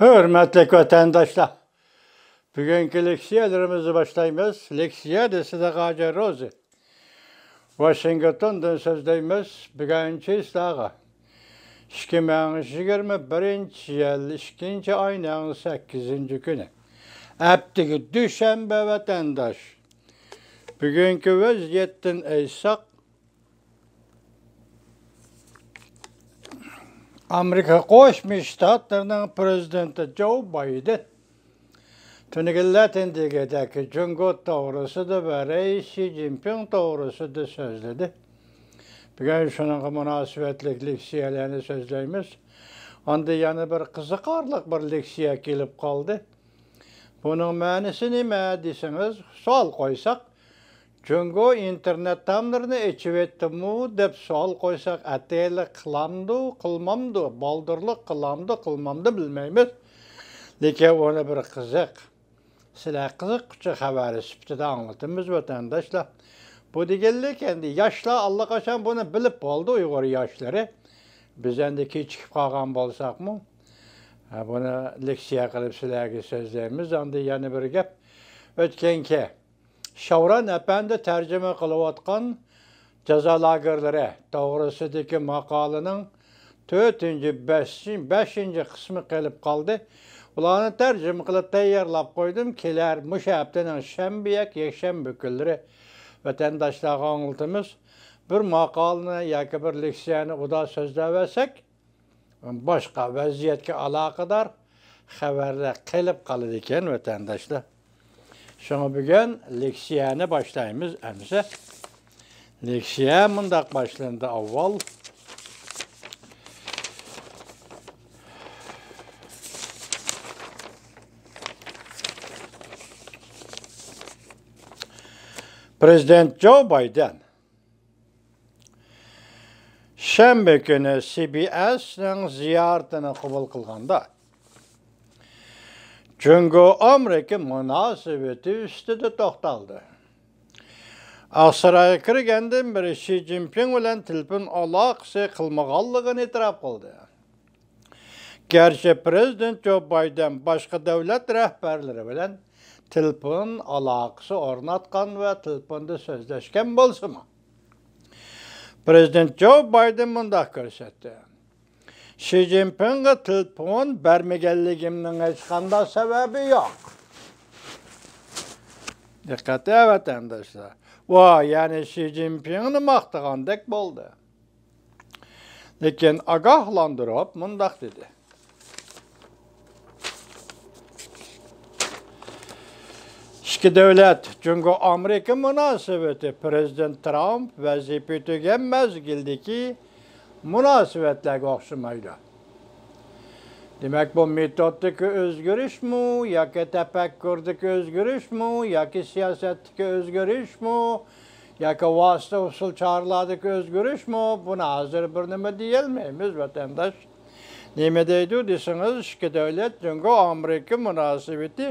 Hürmetli vatandaşlar, bugünkü leksiyalarımızı başlayımız. Leksiya de Sadaka Rozi. Washington'dan sözdeyimiz bugünkü islağı. 2021 yıl 2. ayının 8. günü. Abdiki düşenbe vatandaş. Bugünkü vaziyetten eysak, Amerika Qo'shma Shtatlarining prezidenti Jo Bayden Tungillatingidagi Jungo to'g'risida va Reis Shi Jinping to'g'risida so'zladi. Bugun shunaqa munosabatli leksiyalarni so'zlaymiz. Onda yana bir qiziqarli bir leksiya kelib qoldi. Buning ma'nosi nima desangiz, savol qo'ysak, Жөнго интернеттамларны эчеветтіму деп суал қойсақ, әтейлі қыламды, қылмамды, балдырлық қыламды, қылмамды білмейміз. Lekin оны бір қызық, сілә қызық күші хабары сүптіде аңлатымыз vatandaşlar. Bu kendi yaşla Allah allaqachon bunu bilip bo'ldi uyg'ur yaşları, biz endeki endi kechikib qolgan mı, buni leksiya qilib sizlarga sözlerimiz endi yana bir gap ki. Şavran əpəndi tərcümə qılıyatqan cəza lagerlərə doğrusidəki maqalının 4-cü, 5-ci, 5-ci qismi qəlib qaldı. Ulanı tərcümə qılıb təyyarlab qoydum. Kilər müş həftənin şənbiyək, yeşənbə günləri vətəndaşlara anlatımız. Bir maqalını yoki bir leksiyani uda so'zlavasak, boshqa vaziyatga aloqador xabarlar qilib qoladi ekan vatandoshlar Şunu bugün leksiyəni başlayımız emse. Leksiyə mındaq başlandı avval. Prezident Joe Biden Şənbə günü CBS-nin ziyarətini qəbul qılğanda Çünki Amerika münasibəti üstüdə toxtaldı. Asraya kirgəndən beri Xi Jinping ilə telefon əlaqəsi qılmağanlığını etiraf qıldı. Gerçi prezident Joe Biden başqa dövlət rəhbərləri ilə telefon əlaqəsi ornatqan və telefonda sözləşkən bolsunmu? Prezident Joe Biden bunda göstərdi. Xi Jinpingga telefon bermaganligimning hech qanday sababi yo'q evet vatandoshlar Vay ya'ni shi zinpinni maqtagandek bo'ldi lekin ogohlantirib mundoq dedi ichki devlet çünkü amerika munosabati prezident tramp vazifa tugan mazgildagi munosabatlarga o'xshamaydi demak bu metodniki o'zgarishmi yoki tafakkurniki o'zgarishmi yoki siyosatniki o'zgarishmi yoki vosita usul choralarniki o'zgarishmi buni hozir bir nima deyolmaymiz vatandosh nima deydi desangiz ichki davlat jungo amerika munosabati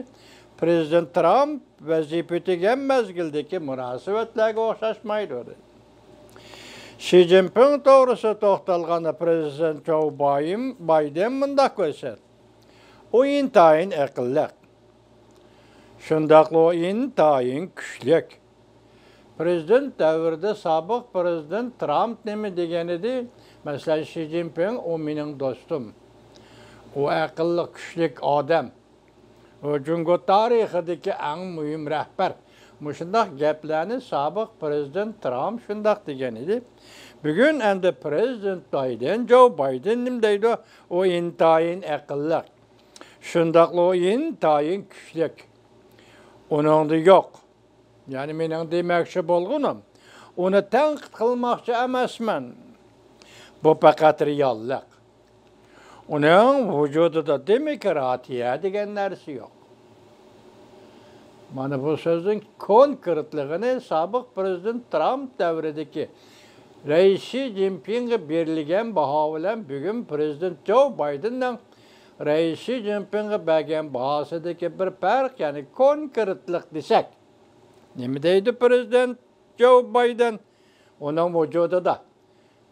prezident tramp vazifa tugan mazgildagi munosabatlarga o'xshashmaydi Ши Цзиньпин тоғрысы тоқталғаны президент Байым Байден мұнда көсет. Ойын тайын әқілләк. Шындақлы ойын тайын күшлік. Президент дәуірді сабық президент Трамп немі дегені де, мәселен Ши Цзиньпин о менің достым. О әқыллы күшлік адам. О жүнгі ке әң мұйым рәхбәр. мұшындақ гәпләні сабық президент Трамп шындақ деген еді. Бүгін әнді президент Байден, Джо Байден дейді, о интайын әқыллық. Шындақлы о интайын күшлік. Оныңды жоқ. Yani менің демәкші болғыным. Оны тәңқіт қылмақшы әмәсмен. Бұл пәкәт рияллық. Onun vücudunda demokratiya degen nersi yok. мана бұл сөздің сабық президент трамп дәуірідеке рейси джинпинге берілген баға білен бүгін президент джо байденнің Райси джинпинге берген бағасы деке бір пәрқ яғни конкретлік десек неме дейді президент джо байден оның вожуды да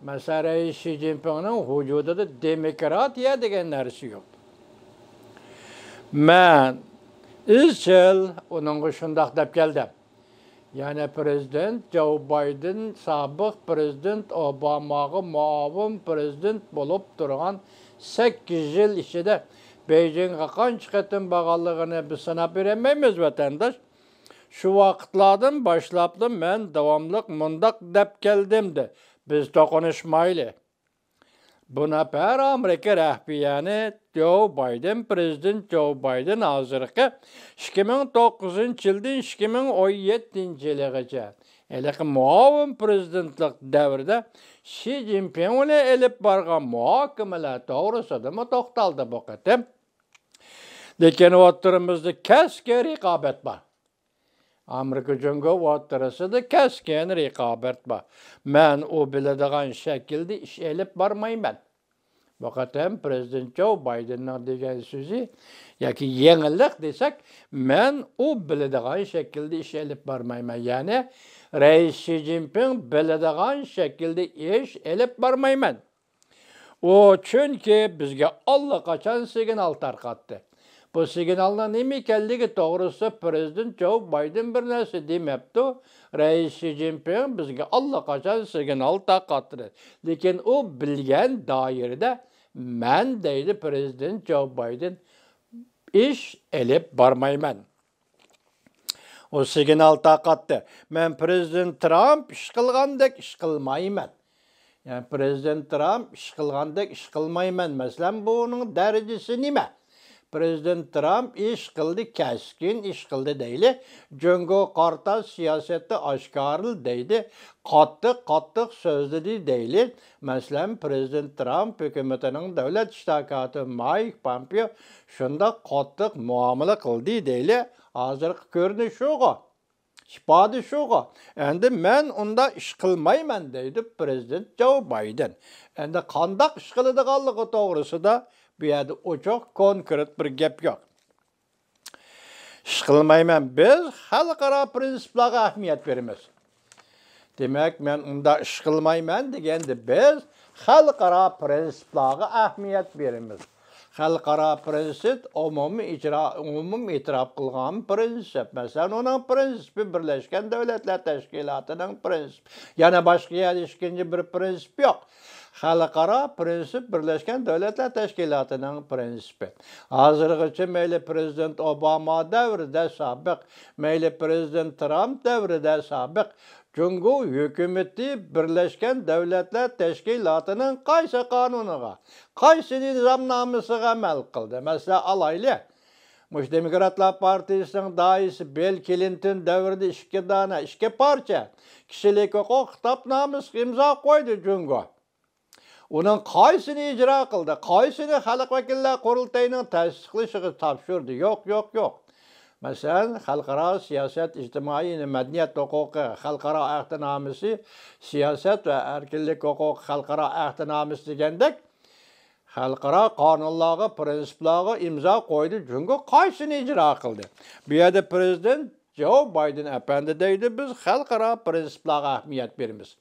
мәсәл рейси джинпиннің вожуды да демократия деген нәрсе жоқ мән izchil uningga shundoq deb keldi ya'ni prezident Joe Biden, sobiq prezident obamaga muovin prezident bo'lib turgan sakkiz yil ichida beyjingga qancha qatim bir biz sanab berolmaymiz Şu shu vaqtlardan boshlabdi men davomli mundoq deb de biz to'qinishmayli Բոնապար Amerika rəhbiyyəni Joe Biden, prezident Joe Biden hazırkı 2009 ildin 2017 yılıgacha Eliki muavun prezidentlik davrida Xi Jinping ile elip bargan doğrusu to'g'risida mı toxtaldı bu Dəkən Lekin kəs geri qabət bor. Америка жүнгі отырысы да кәскен рейқабырт ба. Мән о біледіған шәкілді іш әліп бармай мән. Бұқатым президент Джо Байденнан деген сөзі, яки еңілік десек, мән о біледіған шәкілді іш әліп бармай мән. Яны, рейс Ши Джинпин біледіған шәкілді іш әліп бармай мән. О, чүнке бізге аллы қачан сеген алтар қатты. Бұл сигналның неме екенлігі тоғырысы президент Джо Байден бір нәрсе демепті. Рәйіс Ши бізге алла қашан сигнал тақатыры. Лекен о білген дайырда мән дейді президент Джо Байден іш әліп бармаймен. О сигнал тақатты. Мен президент Трамп іш қылғандық іш қылмаймын. Yani Prezident Trump iş kılgandık, iş kılmaymen. Mesela bunun дәрежесі nime? prezident Trump ish qildi kaskin ish qildi deydi jongo qarta siyosatda oshkoril deydi qattiq qattiq so'zladi deydi masalan prezident Trump hukumatining davlat shtakati Mike Pompeo shunda qattiq muomala qildi deydi hozirgi ko'rinish shu'u ifade şuğa. Endi men onda iş qilmayman deydi prezident Joe Biden. Endi qandaq ish qiladiganligi da. bu yerda ochiq konkret bir gap yo'q ish qilmayman biz xalqaro prinsiplarga ahamiyat beramiz demak men unda ish qilmayman deganda biz xalqaro prinsiplarga ahamiyat beramiz xalqaro prinsip umumiy icra umum e'tirof qilgan prinsip masalan uning prinsipi birlashgan davlatlar tashkilotining prinsipi yana boshqa yer ikkinchi bir prinsip yo'q xalqara prinsip Birləşmiş Dövlətlər Təşkilatının prinsipi. Hazırgıcı məyli prezident Obama dövrüdə sabiq, məyli prezident Trump dövrüdə sabiq Cüngü hökuməti Birləşmiş Dövlətlər Təşkilatının qaysı qanununa, qaysı nizamnaməsinə əməl qıldı? Məsələn, alaylı Müş Demokratlar Partiyasının daisi Bill Clinton dövründə iki dana, iki parça kişilik hüquq xitapnamesi imza qoydu Cüngü. Onun qaysını icra qıldı, qaysını Xalq Vəkillər Qurultayının təsdiqləyişini tapşırdı. Yox, yox, yox. Məsələn, xalqara siyasət, ictimai yəni mədəniyyət hüququ, xalqara əhdnamisi, siyasət və erkinlik hüququ xalqara əhdnamisi deyəndək xalqara qanunlara, prinsiplara imza qoydu. Çünki qaysını icra qıldı. Bu yerdə prezident Joe Biden əpəndi deydi, biz xalqara prinsiplara əhmiyyət vermiz.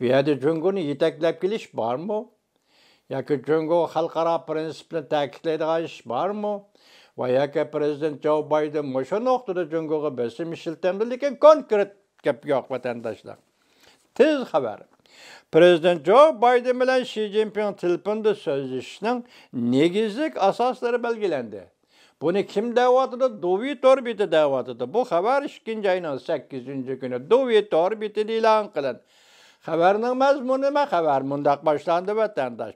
bu jungoni yetaklab kelish bormi yoki jungo xalqaro prinsipni ta'kidlaydigan ish bormi va yoki prezident jo bayden o'sha nuqtada jungoga besim ishiltamdi lekin konkret gap yo'q vatandoshlar tez xabar prezident jo bayden bilan shi zinpin telefonda so'zlashishning negizlik asoslari belgilandi buni kim davatıda? Duvit orbiti davatıda. Bu xabar işkinci ayının 8. günü Duvit orbiti ilan kılın. Xəbərin məzmunu mə xəbər mündəq başlandı vətəndaş.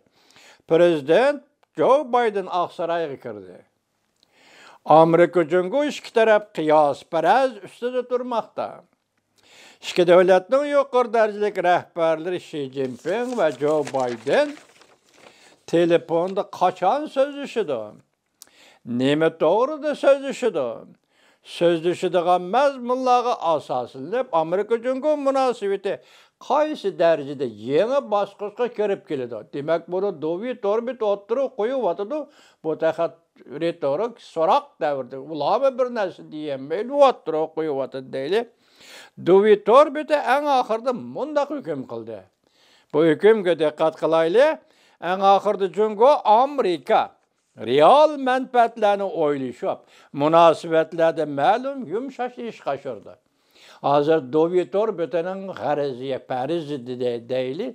Prezident Joe Biden Ağsaraya girdi. Amerika cüngü iki tərəf qiyas pərəz üstüdə durmaqda. İki dövlətin yuqur dərəcəlik rəhbərləri Xi Jinping və Joe Biden telefonda qaçan sözüşüdür. Nəmə doğrudur sözüşüdür. Sözüşüdüğən məzmunlara asaslanıb Amerika cüngü münasibəti qaysi darajada yangi bosqichga kirib keladi demak buni dovit orbit o'ttirib qo'yyotidi bu tahat retorik so'roq davrida ularmi bir narsa deyolmaydi o'ttirib qo'yyotidi deydi dovit orbiti eng oxirida mundoq hukm qildi bu hukmga diqqat qilayli eng oxirida jungo amerika real manfaatlarni o'ylashib munosabatlarda ma'lum yumshash ish qashirdi Azər Dovyetor bütünün xərəziyə Pəriz deyili.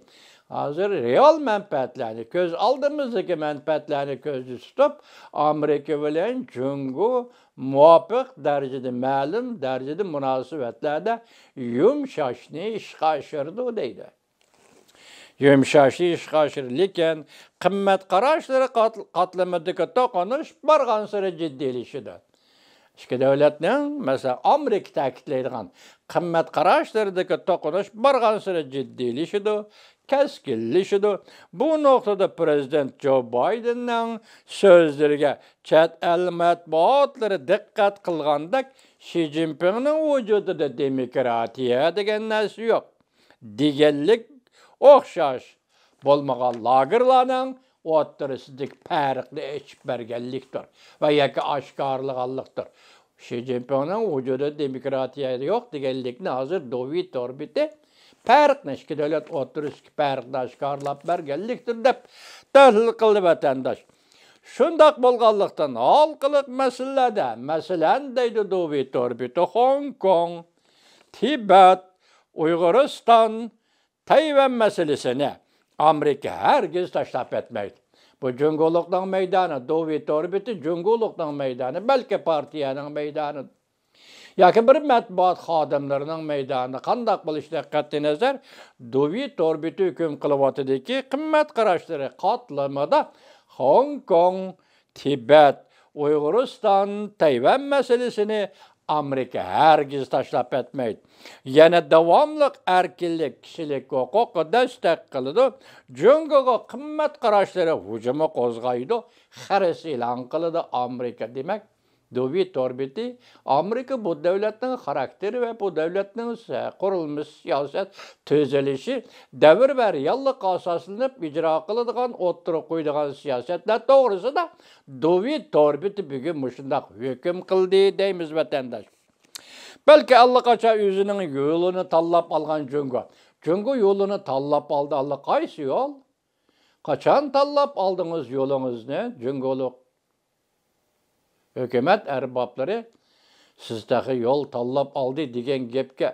Hazır real mənfəətlərini göz aldığımızdakı mənfəətlərini gözdə tutub Amerika ilə cüngü muvafiq dərəcədə məlum dərəcədə münasibətlərdə yumşaşını işqaşırdı deydi. Yumşaşı işqaşır, lakin qiymət qarışları qatlamıdakı toqanış barğansırı ciddiləşidir. ikki davlatning masalan amerika ta'kidlaydigan qimmat qarashlaridagi to'qinish borgan sari jiddiylashidu keskinlashidu bu nuqtada prezident jo baydenning so'zlariga chet el matbuotlari diqqat qilgandek shi zinpinning vujudida demokratiya degan narsa yo'q deganlik o'xshash bo'lmagan lagerlarning oturusdik, pərqli eşbərgəllikdir və yəqi aşkarlıqallıqdır. Şi Jinping'in vücudu demokratiyaydı yok digellikini hazır dovi torbiti pərq neşki dövlət oturuz ki pərqdaş qarlap bərgəllikdir dəb təhlil qıldı vətəndaş. Şundaq bolğanlıqdan halqılıq məsələdə, məsələn deydi dovi torbiti Hong Kong, Tibet, Uyğuristan, Tayvan məsələsini amerika hargiz taşlap ketmaydi bu junguliqning maydoni dovid orbiti junguliqning maydoni balki partiyaning maydoni yoki bir matbuot xodimlarining maydoni qandoq bo'lishidan qat'iy nazar dovid orbiti hukm qilyotidiki qimmat qarashlari qotlimida hong kong Tibet, uyg'uriston tayvan masalasini amerika hargiz tashlab ketmaydi yana davomli erkinlik kishilik huquqida istak qiladi jungoga qimmat qarashlari hujumi qo'zg'aydi xaris e'lon qiladi amerika demak Dövit orbiti Amerika bu devletin karakteri ve bu devletin kurulmuş siyaset tüzelişi devir ve yallık asaslanıp icra kılıdığan, otturu koyduğun siyasetler doğrusu da Dövit orbiti bugün muşundak hüküm kıldı deyimiz vatandaş. Belki Allah kaça yüzünün yolunu tallap algan cüngü. Cüngü yolunu tallap aldı Allah kaysi yol? Kaçan tallap aldınız yolunuz ne? Cüngülük hukumat arboblari sizdagi yo'l tanlab oldi degen gapga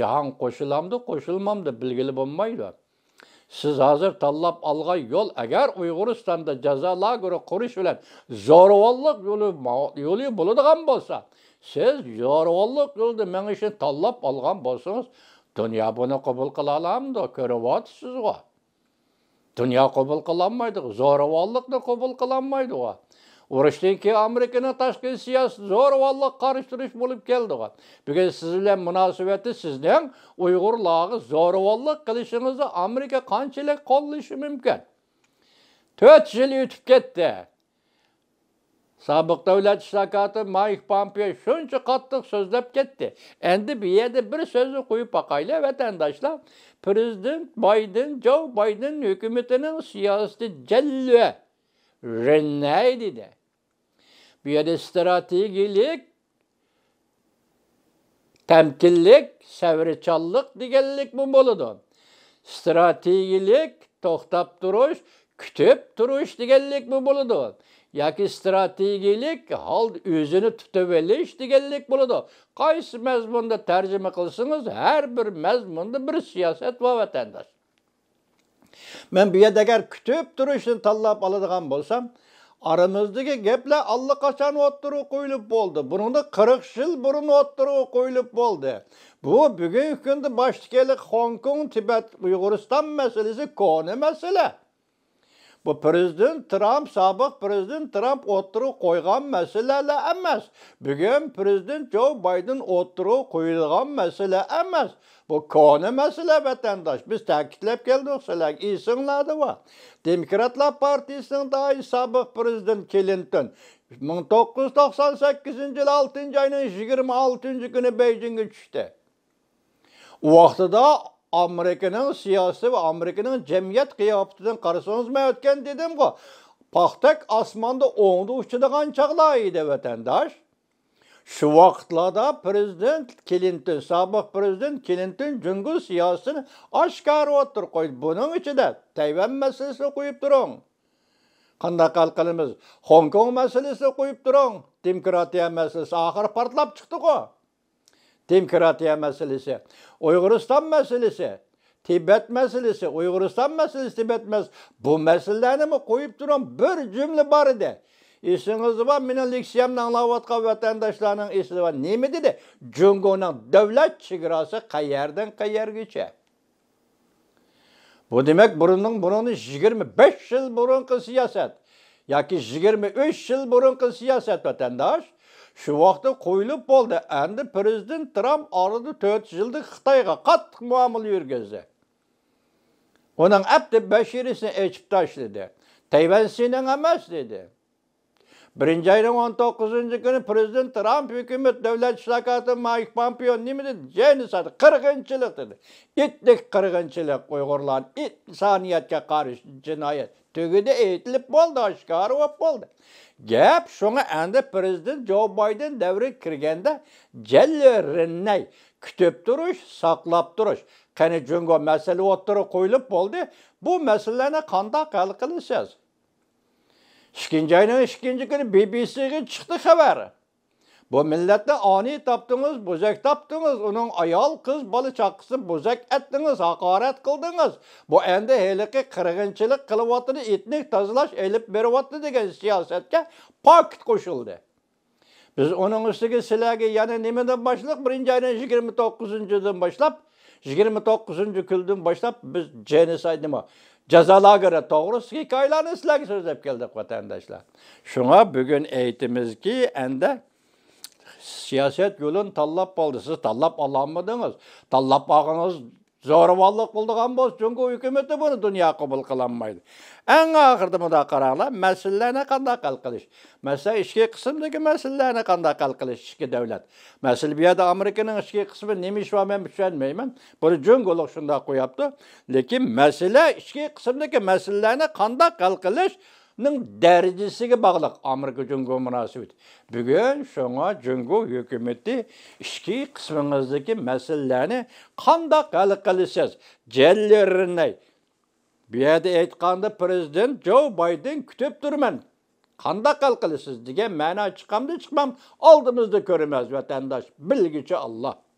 jahon qo'shilamdi qo'shilmamdi bilgili bo'lmaydi siz hozir tanlab olgan yo'l agar uyg'uristonda jazo lageri qurish bilan zo'ravonlik yo'li yo'li bo'ladigan bo'lsa siz zo'ravonlik yo'lida minishni tanlab olgan bo'lsangiz dunyo buni qabul qila olamdi ko'ryapsizku dunyo qabul qilolmaydi zo'ravonlikni qabul qilolmaydi urushdan keyin amerikani tashqi siyosat zo'ravonlik qarishtirish bo'lib keldi bugun siz bilan munosabati sizning uyg'urlarga zo'ravonlik qilishingizni amerika qanchalik qo'llashi mumkin to'rt yil o'tib ketdi sobiq davlat ishlakati mayk pompeo shuncha qattiq sözlep ketdi endi bir yerda bir sözü qo'yib boqaylar vatandoshlar prezident bayden jo bayden hukumatining siyosati jalla rennay dedi bu yerda strategiyalik tamkinlik savrichanlik deganlik bu bo'ladi strategiyalik to'xtab turish kutib turish deganlik bu bo'ladi yoki strategiyalik hol o'zini tutib olish deganlik bo'ladi qaysi mazmunda tarjima qilsangiz har bir mazmunda bir siyosat va vatandosh men bu yerda agar kutib turishni tanlab oladigan bo'lsam oramizdagi gaplar allaqachon o'ttiruv qo'yilib bo'ldi buni qirq yil burun o'ttiruv qo'yilib bo'ldi bu bugungi kunda boshda hong kong tibat uyg'uriston masalasi koni masala Бұл президент Трамп, сабық президент Трамп отыру қойған мәселе әлі емес. Бүгін президент Джо Байден отыру қойылған мәселе емес. Бұл көні мәселе бәтендаш. Біз тәкітлеп келдік, сіләк исіңлады ба. Демократлар партиясының дайы сабық президент Келінтін 1998 жыл 6 айның 26 күні Бейжіңге түшті. Уақытыда Amerikanın siyasi və Amerikanın cəmiyyət qiyafətindən qarşısınız mən ötən dedim ki, paxtak asmanda oğundu uçuduğan çağlar idi vətəndaş. Şu vaxtlarda prezident Clinton, sabıq prezident Clinton cüngül siyasını aşkar otur qoydu. Bunun içi də Tayvan məsələsini qoyub durun. Qandaq qalqılımız, Hong Kong məsələsini qoyub durun. Demokratiya məsələsi axır partlab çıxdı qo. Demokratiya meselesi, Uyg'uriston meselesi, Tibet meselesi, Uyg'uriston meselesi, Tibet meselesi. Bu meselelerni qo'yib turam bir jumla bor edi. Esingiz bor, meni leksiyamni anglayotgan vatandoshlarning esida bor. Nima dedi? Jungoning davlat chegarasi qayerdan qayergacha? Bu demek burunun burunun 25 yıl burunki siyaset. Ya ki 23 yıl burunki siyaset vatandaş. Шу вақытта қойылып болды. Әнді президент Трамп арыды 4 жылды Қытайға қаттық муамыл жүргізді. Оның әпті бәшерісін әчіп деді. Тайван сенің емес деді. birinchi ayning 19. to'qqizinchi prezident Trump hukumat davlat ishlakati mayk pompeo nima dedi 40 qirg'inchilik dedi etnik qirg'inchilik uyg'urlarni insoniyatga qarshi jinoyat tugida aytilib bo'ldi oshkor bo'lib bo'ldi gap shunga endi prezident jo bayden davri kirganda jalli rinnay kutib turish saqlab turish qani jungo masala o'ttirib qo'yilib bo'ldi bu masalalarni qandoq hal qilasiz ikkinchi oyning ikkinchi kuni bbcga chiqdi xabari bu millatda oniy topdingiz bo'zak topdingiz uning ayol qiz bola chaqasi bo'zak etdingiz haqorat qildingiz bu endi heliki qirg'inchilik qilyotini etnik tozalash elib beryapti degan siyosatga pokit qo'shildi biz uning ustiga sizlarga yana nimadan boshlab birinchi oyning yigirma to'qqizinchidan boshlab 29-chi kundan boshlab biz genosid göre jazolagira to'g'risida hikoyalarni sizlarga so'zlab keldik vatandoshlar shunga bugun aytamizki endi siyosat yo'lini tanlab oldi siz tanlab ololmadingiz tanlab ağınız. Zorvallık bulduğun boz çünkü hükümeti bunu dünya kabul kılanmaydı. En ahırda bu da kararla meselelerine kanda kalkılış. Mesela işki kısımdaki meselelerine kanda kalkılış işki devlet. Mesela bir yada Amerika'nın işki kısmı neymiş var ben düşünmeyim. Bunu cüngülük şunda koyaptı. Lekin mesele işki kısımdaki meselelerine kanda kalkılış ның дәрежесіге бағлық Америка Джунго мұнасыбет. Бүгін шоңа Джунго үкіметі ішкі қысымыңыздегі мәселелерді қандақ әлі қалысыз. жәллеріней. Бұяды айтқанда президент Джо Байден күтіп тұрмын. Қанда әлі қалысыз деген мәні айтшықамды шықмам алдымызды көріміз вәтендаш. Білгічі Аллах.